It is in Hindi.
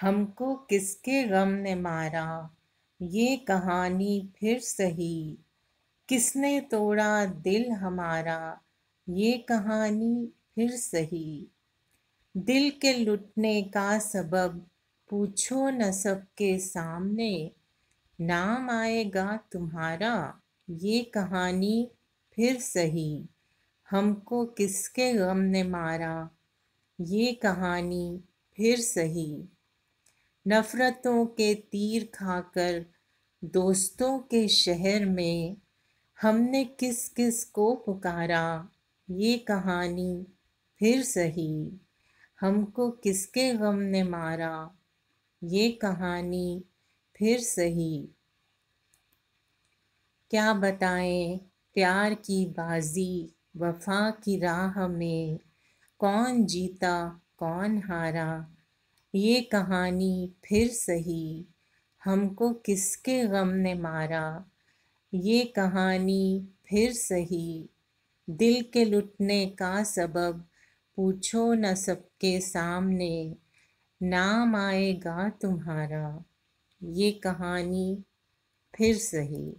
हमको किसके गम ने मारा ये कहानी फिर सही किसने तोड़ा दिल हमारा ये कहानी फिर सही दिल के लुटने का सबब पूछो न सबके सामने नाम आएगा तुम्हारा ये कहानी फिर सही हमको किसके गम ने मारा ये कहानी फिर सही नफ़रतों के तीर खाकर दोस्तों के शहर में हमने किस किस को पुकारा ये कहानी फिर सही हमको किसके गम ने मारा ये कहानी फिर सही क्या बताएं प्यार की बाजी वफा की राह में कौन जीता कौन हारा ये कहानी फिर सही हमको किसके गम ने मारा ये कहानी फिर सही दिल के लुटने का सबब पूछो न सबके सामने नाम आएगा तुम्हारा ये कहानी फिर सही